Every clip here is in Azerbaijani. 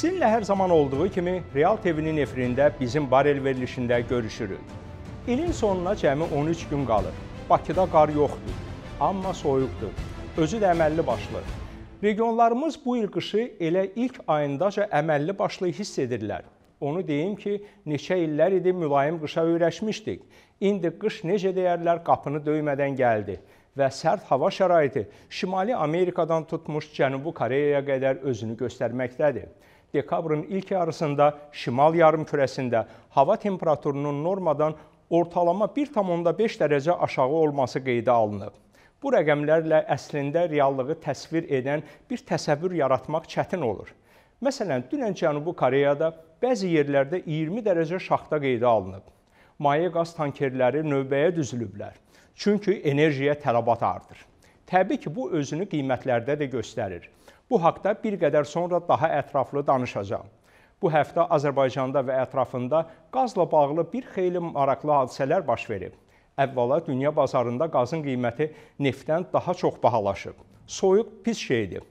Sizinlə hər zaman olduğu kimi Real TV-nin efirində bizim barel verilişində görüşürük. İlin sonuna cəmi 13 gün qalır. Bakıda qar yoxdur, amma soyuqdur. Özü də əməlli başlı. Regionlarımız bu il qışı elə ilk ayındaca əməlli başlı hiss edirlər. Onu deyim ki, neçə illər idi mülayim qışa öyrəşmişdik. İndi qış necə deyərlər qapını döymədən gəldi və sərt hava şəraiti Şimali Amerikadan tutmuş Cənubi Koreyaya qədər özünü göstərməkdədir dekabrın ilk yarısında şimal yarımkürəsində hava temperaturunun normadan ortalama 1,5 dərəcə aşağı olması qeydə alınıb. Bu rəqəmlərlə əslində reallığı təsvir edən bir təsəvvür yaratmaq çətin olur. Məsələn, dünən Cənubi Koreyada bəzi yerlərdə 20 dərəcə şaxta qeydə alınıb. Maye qaz tankerləri növbəyə düzülüblər. Çünki enerjiyə tələbat artır. Təbii ki, bu özünü qiymətlərdə də göstərir. Bu haqda bir qədər sonra daha ətraflı danışacağam. Bu həftə Azərbaycanda və ətrafında qazla bağlı bir xeyli maraqlı hadisələr baş verib. Əvvəla dünya bazarında qazın qiyməti neftdən daha çox bahalaşıb. Soyuq pis şeydir.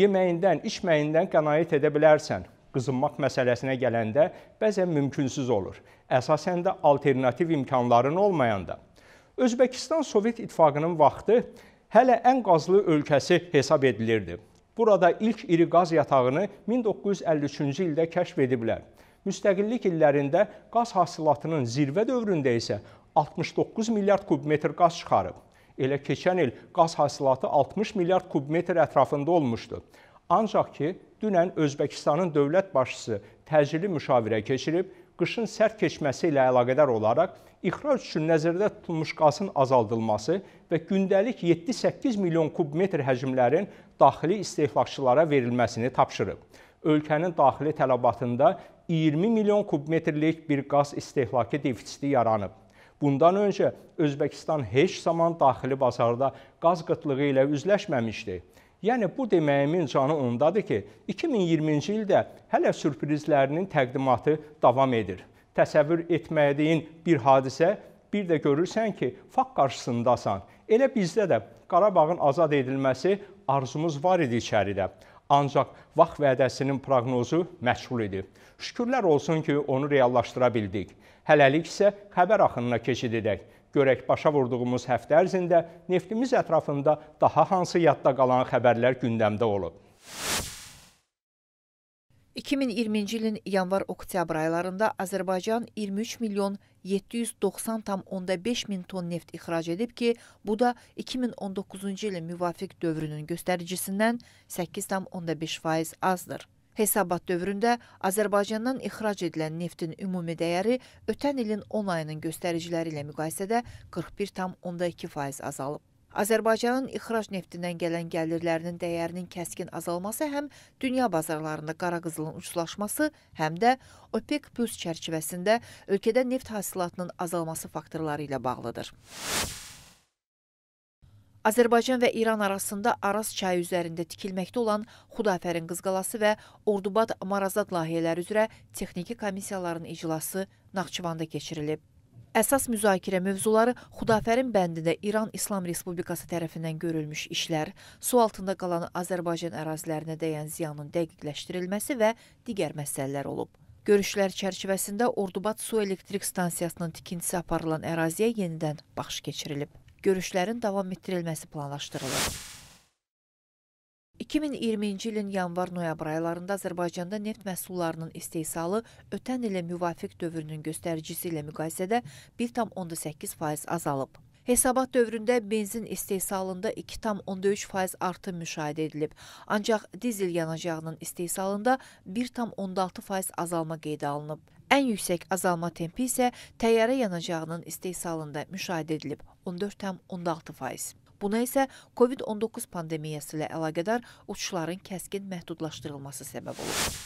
Yeməyindən, içməyindən qənaət edə bilərsən. Qızınmaq məsələsinə gələndə bəzən mümkünsüz olur. Əsasən də alternativ imkanların olmayanda. Özbəkistan Sovet İttifaqının vaxtı hələ ən qazlı ölkəsi hesab edilirdi. Burada ilk iri qaz yatağını 1953-cü ildə kəşf ediblər. Müstəqillik illərində qaz hasilatının zirvə dövründə isə 69 milyard kubmetr qaz çıxarıb. Elə keçən il qaz hasilatı 60 milyard kubmetr ətrafında olmuşdu. Ancaq ki, dünən Özbəkistanın dövlət başçısı təcili müşavirə keçirib, qışın sərt keçməsi ilə əlaqədar olaraq ixrac üçün nəzərdə tutulmuş qazın azaldılması və gündəlik 7-8 milyon kubmetr həcmlərin daxili istehlakçılara verilməsini tapşırıb. Ölkənin daxili tələbatında 20 milyon kubmetrlik bir qaz istehlakı defisiti yaranıb. Bundan öncə Özbəkistan heç zaman daxili bazarda qaz qıtlığı ilə üzləşməmişdi. Yəni bu deməyimin canı ondadır ki, 2020-ci ildə hələ sürprizlərinin təqdimatı davam edir. Təsəvvür etmədiyin bir hadisə, bir də görürsən ki, fakt qarşısındasan. Elə bizdə də Qarabağın azad edilməsi arzumuz var idi içəridə. Ancaq vaxt vədəsinin proqnozu məşğul idi. Şükürlər olsun ki, onu reallaşdıra bildik. Hələlik isə xəbər axınına keçid edək. Görək başa vurduğumuz həftə ərzində neftimiz ətrafında daha hansı yadda qalan xəbərlər gündəmdə olub. 2020-ci ilin yanvar-oktyabr aylarında Azərbaycan 23 milyon 700 790,5 min ton neft ixrac edib ki, bu da 2019-cu ilin müvafiq dövrünün göstəricisindən 8,5% azdır. Hesabat dövründə Azərbaycandan ixrac edilən neftin ümumi dəyəri ötən ilin 10 ayının göstəriciləri ilə müqayisədə 41,2% azalıb. Azərbaycanın ixrac neftindən gələn gəlirlərinin dəyərinin kəskin azalması həm dünya bazarlarında qara qızılın ucuzlaşması, həm də OPEC Plus çərçivəsində ölkədə neft hasilatının azalması faktorları ilə bağlıdır. Azərbaycan və İran arasında Araz çayı üzərində tikilməkdə olan Xudafərin qızqalası və Ordubad Marazad layihələri üzrə texniki komissiyaların iclası Naxçıvanda keçirilib. Əsas müzakirə mövzuları Xudafərin bəndində İran İslam Respublikası tərəfindən görülmüş işlər, su altında qalan Azərbaycan ərazilərinə dəyən ziyanın dəqiqləşdirilməsi və digər məsələlər olub. Görüşlər çərçivəsində Ordubat su elektrik stansiyasının tikintisi aparılan əraziyə yenidən baxış keçirilib. Görüşlərin davam etdirilməsi planlaşdırılır. 2020-ci ilin yanvar-noyabr aylarında Azərbaycanda neft məhsullarının istehsalı ötən ilə müvafiq dövrünün göstəricisi ilə müqayisədə 1,8% azalıb. Hesabat dövründə benzin istehsalında 2,3% artım müşahidə edilib, ancaq dizel yanacağının istehsalında 1,6% azalma qeydə alınıb. Ən yüksək azalma tempi isə təyyarə yanacağının istehsalında müşahidə edilib 14,6%. Buna isə COVID-19 pandemiyası ilə əlaqədar uçuşların kəskin məhdudlaşdırılması səbəb olub.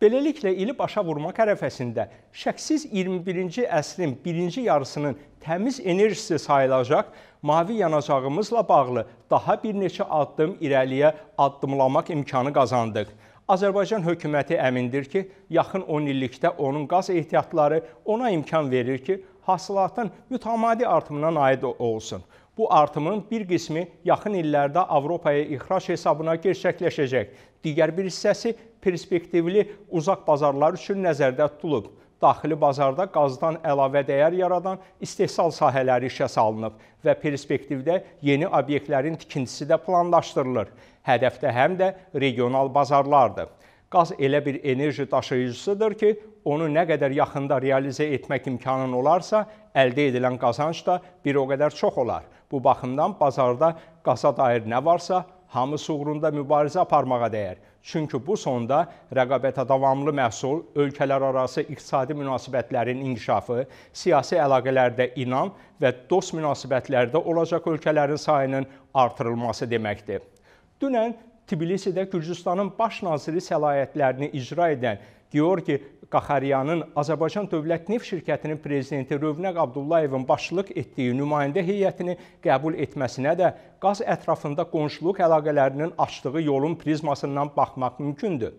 Beləliklə, ili başa vurmaq ərəfəsində şəksiz 21-ci əsrin birinci yarısının təmiz enerjisi sayılacaq mavi yanacağımızla bağlı daha bir neçə addım irəliyə addımlamaq imkanı qazandıq. Azərbaycan hökuməti əmindir ki, yaxın 10 illikdə onun qaz ehtiyatları ona imkan verir ki, hasilatın mütəmadi artımına nail olsun. Bu artımın bir qismi yaxın illərdə Avropaya ixrac hesabına gerçəkləşəcək. Digər bir hissəsi perspektivli uzaq bazarlar üçün nəzərdə tutulub. Daxili bazarda qazdan əlavə dəyər yaradan istehsal sahələri işə salınıb və perspektivdə yeni obyektlərin tikintisi də planlaşdırılır. Hədəfdə həm də regional bazarlardır. Qaz elə bir enerji daşıyıcısıdır ki, onu nə qədər yaxında realizə etmək imkanın olarsa, əldə edilən qazanc da bir o qədər çox olar. Bu baxımdan bazarda qaza dair nə varsa, hamısı uğrunda mübarizə aparmağa dəyər. Çünki bu sonda rəqabətə davamlı məhsul, ölkələrarası iqtisadi münasibətlərin inkişafı, siyasi əlaqələrdə inam və dost münasibətlərdə olacaq ölkələrin sayının artırılması deməkdir. Dünən Tbilisidə Gürcüstanın baş naziri səlahiyyətlərini icra edən Georgi Qaxaryanın Azərbaycan Dövlət Neft Şirkətinin prezidenti Rövnəq Abdullayevin başçılıq etdiyi nümayəndə heyətini qəbul etməsinə də qaz ətrafında qonşuluq əlaqələrinin açdığı yolun prizmasından baxmaq mümkündür.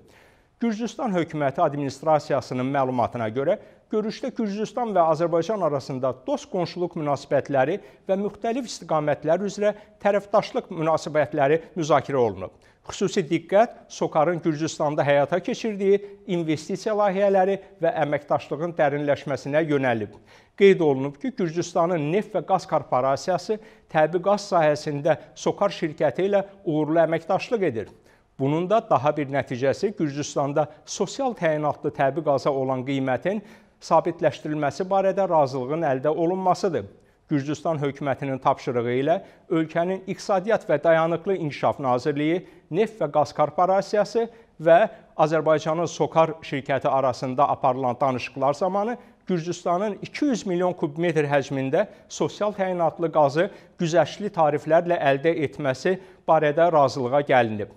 Gürcüstan hökuməti administrasiyasının məlumatına görə görüşdə Gürcüstan və Azərbaycan arasında dost qonşuluq münasibətləri və müxtəlif istiqamətlər üzrə tərəfdaşlıq münasibətləri müzakirə olunub. Xüsusi diqqət SOCAR-ın Gürcüstanda həyata keçirdiyi investisiya layihələri və əməkdaşlığın dərinləşməsinə yönəlib. Qeyd olunub ki, Gürcüstanın Neft və Qaz Korporasiyası təbii qaz sahəsində SOCAR şirkəti ilə uğurlu əməkdaşlıq edir. Bunun da daha bir nəticəsi Gürcüstanda sosial təyinatlı təbii qaza olan qiymətin sabitləşdirilməsi barədə razılığın əldə olunmasıdır. Gürcüstan hökumətinin tapşırığı ilə ölkənin İqtisadiyyat və Dayanıqlı İnkişaf Nazirliyi, Neft və Qaz Korporasiyası və Azərbaycanın Sokar şirkəti arasında aparılan danışıqlar zamanı Gürcüstanın 200 milyon kubmetr həcmində sosial təyinatlı qazı güzəştli tariflərlə əldə etməsi barədə razılığa gəlinib.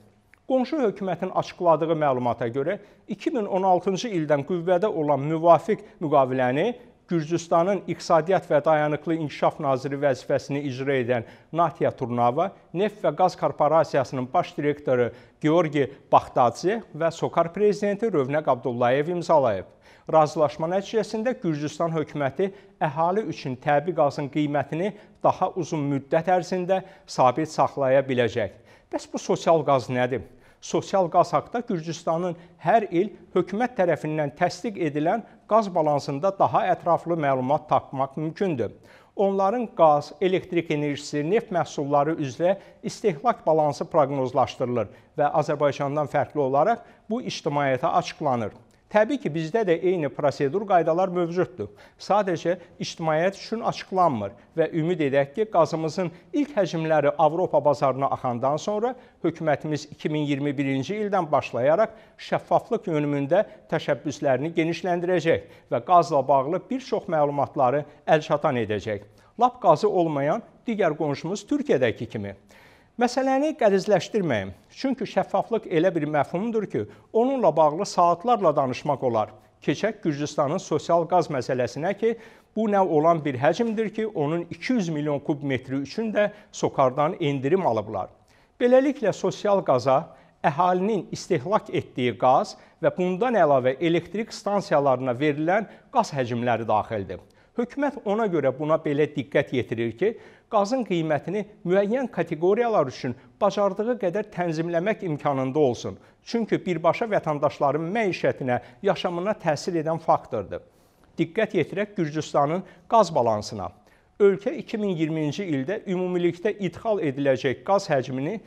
Qonşu hökumətin açıqladığı məlumata görə 2016-cı ildən qüvvədə olan müvafiq müqaviləni Gürcüstanın İqtisadiyyat və Dayanıqlı İnkişaf Naziri vəzifəsini icra edən Natiya Turnava, Neft və Qaz Korporasiyasının baş direktoru Georgi Baxdadze və Sokar prezidenti Rövnəq Abdullayev imzalayıb. Razılaşma nəticəsində Gürcüstan hökuməti əhali üçün təbii qazın qiymətini daha uzun müddət ərzində sabit saxlaya biləcək. Bəs bu sosial qaz nədir? sosial qaz haqda Gürcüstanın hər il hökumət tərəfindən təsdiq edilən qaz balansında daha ətraflı məlumat tapmaq mümkündür. Onların qaz, elektrik enerjisi, neft məhsulları üzrə istehlak balansı proqnozlaşdırılır və Azərbaycandan fərqli olaraq bu ictimaiyyətə açıqlanır. Təbii ki, bizdə də eyni prosedur qaydalar mövcuddur. Sadəcə ictimaiyyət üçün açıqlanmır və ümid edək ki, qazımızın ilk həcmləri Avropa bazarına axandan sonra hökumətimiz 2021-ci ildən başlayaraq şəffaflıq yönümündə təşəbbüslərini genişləndirəcək və qazla bağlı bir çox məlumatları əlçatan edəcək. Lap qazı olmayan digər qonşumuz Türkiyədəki kimi Məsələni qəlizləşdirməyin. Çünki şəffaflıq elə bir məfhumdur ki, onunla bağlı saatlarla danışmaq olar. Keçək Gürcüstanın sosial qaz məsələsinə ki, bu nə olan bir həcmdir ki, onun 200 milyon kub metri üçün də sokardan endirim alıblar. Beləliklə sosial qaza əhalinin istehlak etdiyi qaz və bundan əlavə elektrik stansiyalarına verilən qaz həcmləri daxildir. Hökumət ona görə buna belə diqqət yetirir ki, qazın qiymətini müəyyən kateqoriyalar üçün bacardığı qədər tənzimləmək imkanında olsun. Çünki birbaşa vətəndaşların məişətinə, yaşamına təsir edən faktordur. Diqqət yetirək Gürcüstanın qaz balansına. Ölkə 2020-ci ildə ümumilikdə idxal ediləcək qaz həcmini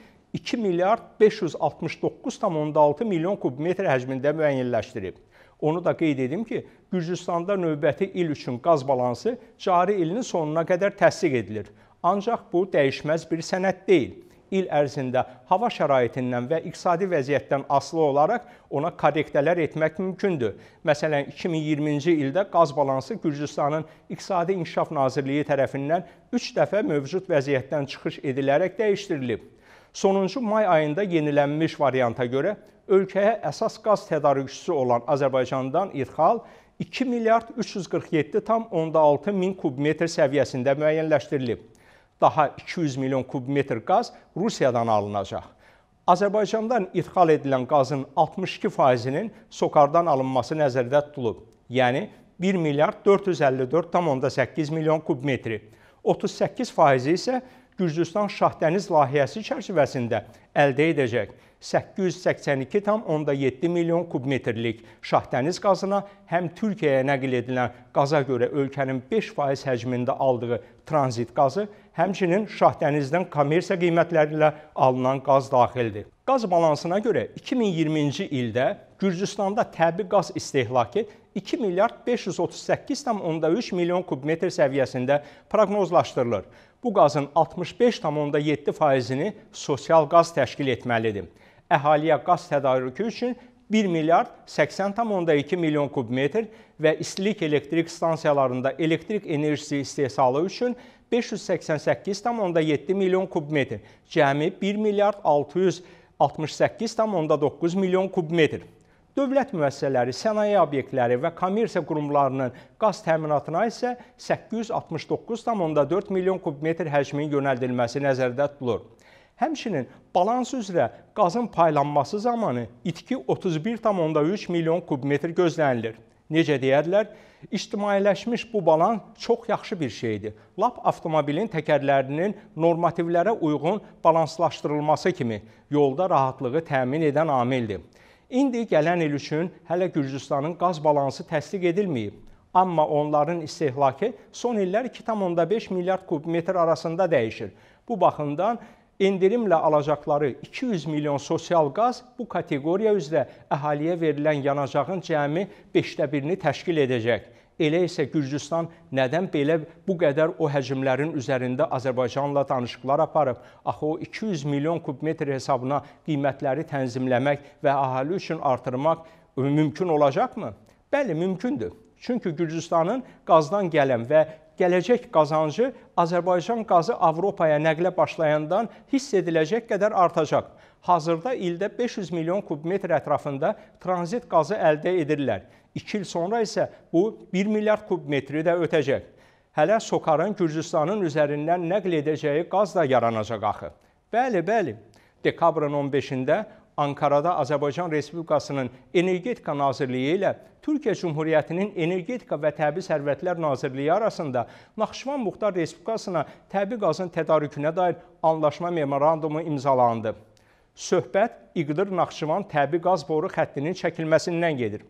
2 milyard 569,6 milyon kubmetr həcmində müəyyənləşdirib. Onu da qeyd edim ki, Gürcüstanda növbəti il üçün qaz balansı cari ilin sonuna qədər təsdiq edilir. Ancaq bu dəyişməz bir sənəd deyil. İl ərzində hava şəraitindən və iqtisadi vəziyyətdən asılı olaraq ona korrektələr etmək mümkündür. Məsələn, 2020-ci ildə qaz balansı Gürcüstanın İqtisadi İnkişaf Nazirliyi tərəfindən 3 dəfə mövcud vəziyyətdən çıxış edilərək dəyişdirilib. Sonuncu may ayında yenilənmiş varianta görə ölkəyə əsas qaz tədarükçüsü olan Azərbaycandan idxal 2 milyard 347,6 min kubmetr səviyyəsində müəyyənləşdirilib. Daha 200 milyon kubmetr qaz Rusiyadan alınacaq. Azərbaycandan idxal edilən qazın 62%-nin sokardan alınması nəzərdə tutulub. Yəni 1 milyard 454,8 milyon kubmetri. 38 faizi isə Gürcüstan Şahdəniz layihəsi çərçivəsində əldə edəcək. 882,7 milyon kubmetrlik Şahdəniz qazına həm Türkiyəyə nəql edilən qaza görə ölkənin 5% həcmində aldığı tranzit qazı, həmçinin Şahdənizdən kommersiya qiymətləri ilə alınan qaz daxildir. Qaz balansına görə 2020-ci ildə Gürcüstanda təbii qaz istehlakı 2 milyard 538,3 milyon kubmetr səviyyəsində proqnozlaşdırılır bu qazın 65,7%-ni sosial qaz təşkil etməlidir. Əhaliyə qaz tədarükü üçün 1 milyard 80,2 milyon kubmetr və istilik elektrik stansiyalarında elektrik enerjisi istehsalı üçün 588,7 milyon kubmetr, cəmi 1 milyard 668,9 milyon kubmetr. Dövlət müəssisələri, sənaye obyektləri və kommersiya qurumlarının qaz təminatına isə 869,4 milyon kubmetr həcmin yönəldilməsi nəzərdə tutulur. Həmçinin balans üzrə qazın paylanması zamanı itki 31,3 milyon kubmetr gözlənilir. Necə deyərlər, ictimailəşmiş bu balan çox yaxşı bir şeydir. Lap avtomobilin təkərlərinin normativlərə uyğun balanslaşdırılması kimi yolda rahatlığı təmin edən amildir. İndi gələn il üçün hələ Gürcüstanın qaz balansı təsdiq edilməyib, amma onların istehlakı son illər 2,5 milyard kubmetr arasında dəyişir. Bu baxımdan endirimlə alacaqları 200 milyon sosial qaz bu kateqoriya üzrə əhaliyə verilən yanacağın cəmi 5də 1-ni təşkil edəcək. Elə isə Gürcüstan nədən belə bu qədər o həcmlərin üzərində Azərbaycanla danışıqlar aparıb? Axı o 200 milyon kubmetr hesabına qiymətləri tənzimləmək və əhali üçün artırmaq mümkün olacaqmı? Bəli, mümkündür. Çünki Gürcüstanın qazdan gələn və gələcək qazancı Azərbaycan qazı Avropaya nəqlə başlayandan hiss ediləcək qədər artacaq hazırda ildə 500 milyon kubmetr ətrafında tranzit qazı əldə edirlər. 2 il sonra isə bu 1 milyard kubmetri də ötəcək. Hələ Sokarın Gürcüstanın üzərindən nəql edəcəyi qaz da yaranacaq axı. Bəli, bəli. Dekabrın 15-də Ankarada Azərbaycan Respublikasının Energetika Nazirliyi ilə Türkiyə Cumhuriyyətinin Energetika və Təbii Sərvətlər Nazirliyi arasında Naxçıvan Muxtar Respublikasına təbii qazın tədarükünə dair anlaşma memorandumu imzalandı. Söhbət İqdır-Naxçıvan təbii qaz boru xəttinin çəkilməsindən gedir.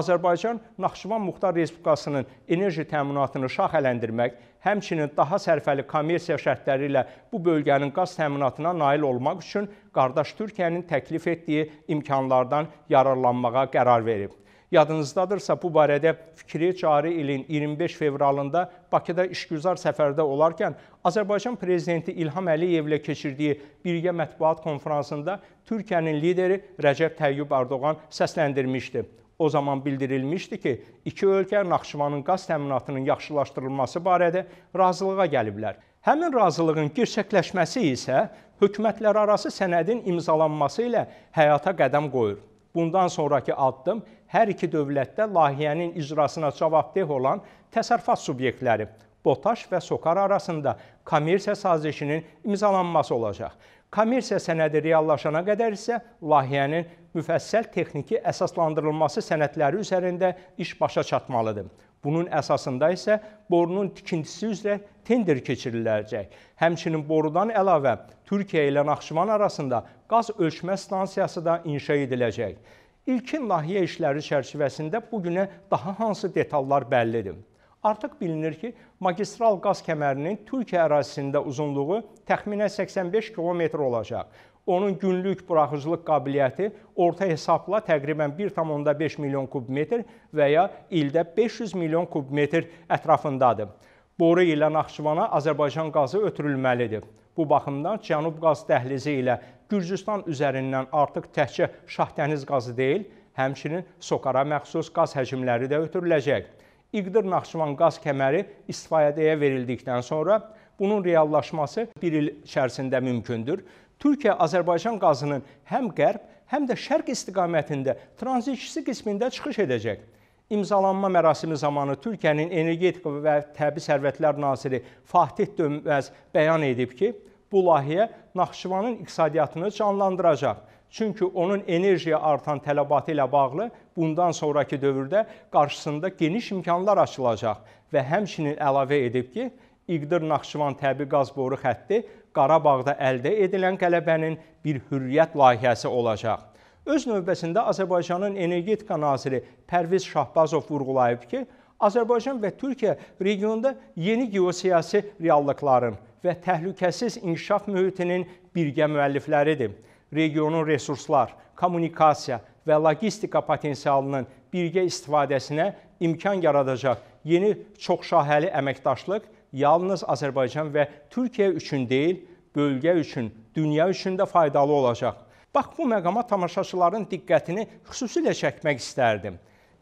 Azərbaycan Naxçıvan Muxtar Respublikasının enerji təminatını şaxələndirmək, həmçinin daha sərfəli kommersiya şərtləri ilə bu bölgənin qaz təminatına nail olmaq üçün qardaş Türkiyənin təklif etdiyi imkanlardan yararlanmağa qərar verib. Yadınızdadırsa bu barədə fikri cari ilin 25 fevralında Bakıda işgüzar səfərdə olarkən Azərbaycan prezidenti İlham Əliyevlə keçirdiyi birgə mətbuat konfransında Türkiyənin lideri Rəcəb Tayyib Erdoğan səsləndirmişdi. O zaman bildirilmişdi ki, iki ölkə Naxçıvanın qaz təminatının yaxşılaşdırılması barədə razılığa gəliblər. Həmin razılığın gerçəkləşməsi isə hökumətlərarası sənədin imzalanması ilə həyata qədəm qoyur. Bundan sonrakı addım hər iki dövlətdə layihənin icrasına cavabdeh olan təsərrüfat subyektləri BOTAŞ və SOCAR arasında kommersiya sazişinin imzalanması olacaq. Kommersiya sənədi reallaşana qədər isə layihənin müfəssəl texniki əsaslandırılması sənədləri üzərində iş başa çatmalıdır. Bunun əsasında isə borunun tikintisi üzrə tender keçiriləcək. Həmçinin borudan əlavə Türkiyə ilə Naxçıvan arasında qaz ölçmə stansiyası da inşa ediləcək. İlkin layihə işləri çərçivəsində bu günə daha hansı detallar bəllidir? Artıq bilinir ki, magistral qaz kəmərinin Türkiyə ərazisində uzunluğu təxminən 85 km olacaq onun günlük buraxıcılıq qabiliyyəti orta hesabla təqribən 1.5 milyon kubmetr və ya ildə 500 milyon kubmetr ətrafındadır. Boru ilə Naxçıvana Azərbaycan qazı ötürülməlidir. Bu baxımdan Cənub qaz dəhlizi ilə Gürcüstan üzərindən artıq təkcə Şahdəniz qazı deyil, həmçinin Sokara məxsus qaz həcmləri də ötürüləcək. İqdir Naxçıvan qaz kəməri istifadəyə verildikdən sonra bunun reallaşması bir il içərisində mümkündür Türkiyə Azərbaycan qazının həm qərb, həm də şərq istiqamətində tranzitçisi qismində çıxış edəcək. İmzalanma mərasimi zamanı Türkiyənin Energetika və Təbii Sərvətlər naziri Fatih Dönməz bəyan edib ki, bu layihə Naxçıvanın iqtisadiyyatını canlandıracaq. Çünki onun enerjiyə artan tələbatı ilə bağlı bundan sonrakı dövrdə qarşısında geniş imkanlar açılacaq və həmçinin əlavə edib ki, İqdır Naxçıvan təbii qaz boru xətti Qarabağda əldə edilən qələbənin bir hürriyyət layihəsi olacaq. Öz növbəsində Azərbaycanın energetika naziri Pərviz Şahbazov vurğulayıb ki, Azərbaycan və Türkiyə regionda yeni geosiyasi reallıqların və təhlükəsiz inkişaf mühitinin birgə müəllifləridir. Regionun resurslar, kommunikasiya və logistika potensialının birgə istifadəsinə imkan yaradacaq yeni çoxşahəli əməkdaşlıq yalnız Azərbaycan və Türkiyə üçün deyil, bölgə üçün, dünya üçün də faydalı olacaq. Bax bu məqama tamaşaçıların diqqətini xüsusilə çəkmək istərdim.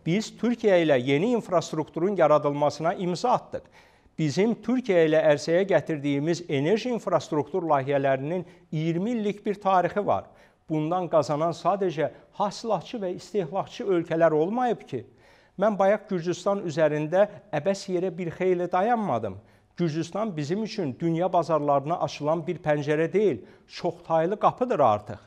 Biz Türkiyə ilə yeni infrastrukturun yaradılmasına imza atdıq. Bizim Türkiyə ilə ərsəyə gətirdiyimiz enerji infrastruktur layihələrinin 20 illik bir tarixi var. Bundan qazanan sadəcə hasilatçı və istehlakçı ölkələr olmayıb ki. Mən bayaq Gürcüstan üzərində əbəs yerə bir xeyli dayanmadım. Gürcüstan bizim üçün dünya bazarlarına açılan bir pəncərə deyil, çoxtaylı qapıdır artıq.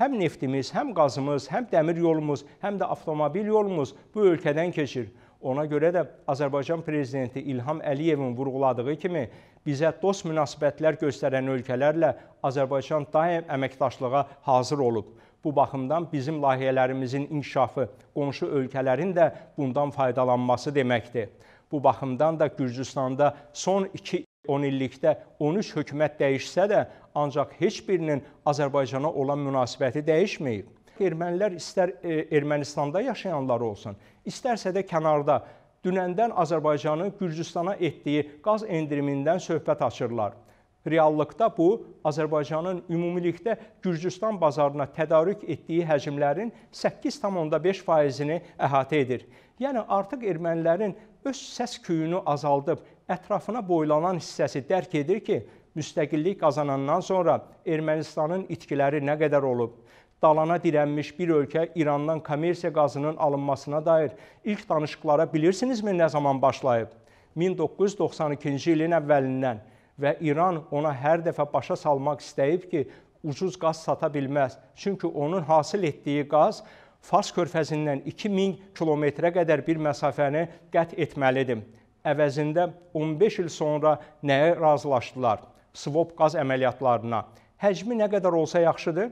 Həm neftimiz, həm qazımız, həm dəmir yolumuz, həm də avtomobil yolumuz bu ölkədən keçir. Ona görə də Azərbaycan prezidenti İlham Əliyevin vurğuladığı kimi bizə dost münasibətlər göstərən ölkələrlə Azərbaycan daim əməkdaşlığa hazır olub. Bu baxımdan bizim layihələrimizin inkişafı qonşu ölkələrin də bundan faydalanması deməkdir. Bu baxımdan da Gürcüstanda son 2 10 illikdə 13 hökumət dəyişsə də, ancaq heç birinin Azərbaycana olan münasibəti dəyişməyib. Ermənilər istər e, Ermənistanda yaşayanlar olsun, istərsə də kənarda dünəndən Azərbaycanın Gürcüstana etdiyi qaz endirimindən söhbət açırlar. Reallıqda bu Azərbaycanın ümumilikdə Gürcüstan bazarına tədarük etdiyi həcmlərin 8,5%-ni əhatə edir. Yəni artıq ermənilərin öz səs-küyünü azaldıb ətrafına boylanan hissəsi dərk edir ki, müstəqillik qazanandan sonra Ermənistanın itkiləri nə qədər olub? dalana dirənmiş bir ölkə İrandan kommersiya qazının alınmasına dair ilk danışıqlara bilirsinizmi nə zaman başlayıb? 1992-ci ilin əvvəlindən və İran ona hər dəfə başa salmaq istəyib ki, ucuz qaz sata bilməz. Çünki onun hasil etdiyi qaz Fars körfəzindən 2000 kilometrə qədər bir məsafəni qət etməlidir. Əvəzində 15 il sonra nəyə razılaşdılar? Swap qaz əməliyyatlarına. Həcmi nə qədər olsa yaxşıdır?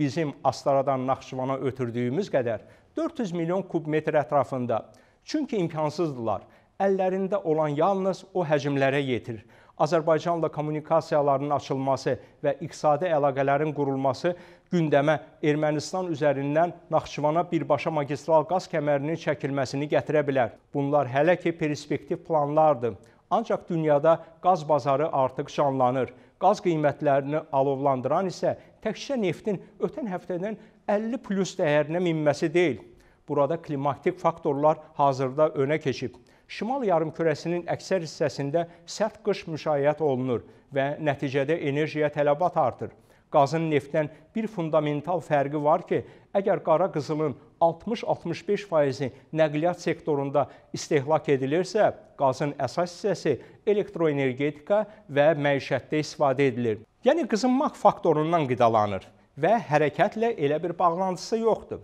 Bizim Astaradan Naxçıvana ötürdüyümüz qədər 400 milyon kubmetr ətrafında. Çünki imkansızdılar. Əllərində olan yalnız o həcmlərə yetir. Azərbaycanla kommunikasiyaların açılması və iqtisadi əlaqələrin qurulması gündəmə Ermənistan üzərindən Naxçıvana birbaşa magistral qaz kəmərinin çəkilməsini gətirə bilər. Bunlar hələ ki perspektiv planlardır. Ancaq dünyada qaz bazarı artıq canlanır. Qaz qiymətlərini alovlandıran isə təkcə neftin ötən həftədən 50 plus dəyərinə minməsi deyil. Burada klimatik faktorlar hazırda önə keçib. Şimal yarımkürəsinin əksər hissəsində sərt qış müşayiət olunur və nəticədə enerjiyə tələbat artır. Qazın neftdən bir fundamental fərqi var ki, əgər qara qızılın 60-65%-i nəqliyyat sektorunda istehlak edilirsə, qazın əsas hissəsi elektroenergetika və məişətdə istifadə edilir. Yəni qızınmaq faktorundan qidalanır və hərəkətlə elə bir bağlantısı yoxdur.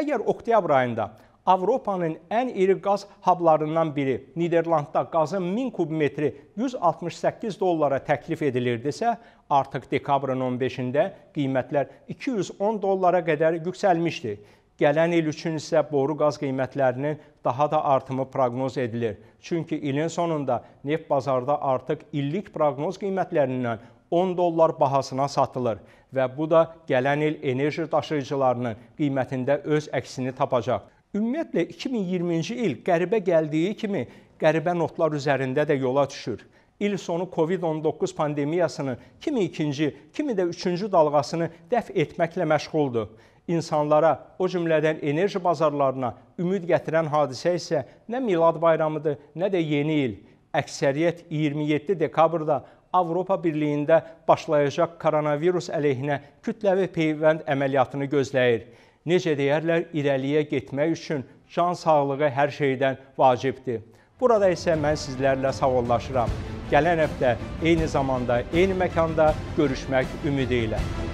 Əgər oktyabr ayında Avropanın ən iri qaz hablarından biri Niderlandda qazın 1000 kubmetri 168 dollara təklif edilirdisə, artıq dekabrın 15-də qiymətlər 210 dollara qədər yüksəlmişdi. Gələn il üçün isə boru qaz qiymətlərinin daha da artımı proqnoz edilir. Çünki ilin sonunda neft bazarda artıq illik proqnoz qiymətlərindən 10 dollar bahasına satılır və bu da gələn il enerji daşıyıcılarının qiymətində öz əksini tapacaq. Ümumiyyətlə 2020-ci il qəribə gəldiyi kimi qəribə notlar üzərində də yola düşür. İl sonu COVID-19 pandemiyasının kimi ikinci, kimi də üçüncü dalğasını dəf etməklə məşğuldur. İnsanlara, o cümlədən enerji bazarlarına ümid gətirən hadisə isə nə Milad bayramıdır, nə də yeni il. Əksəriyyət 27 dekabrda Avropa Birliyində başlayacaq koronavirus əleyhinə kütləvi peyvənd əməliyyatını gözləyir necə deyərlər, irəliyə getmək üçün can sağlığı hər şeydən vacibdir. Burada isə mən sizlərlə sağollaşıram. Gələn həftə eyni zamanda, eyni məkanda görüşmək ümidi ilə.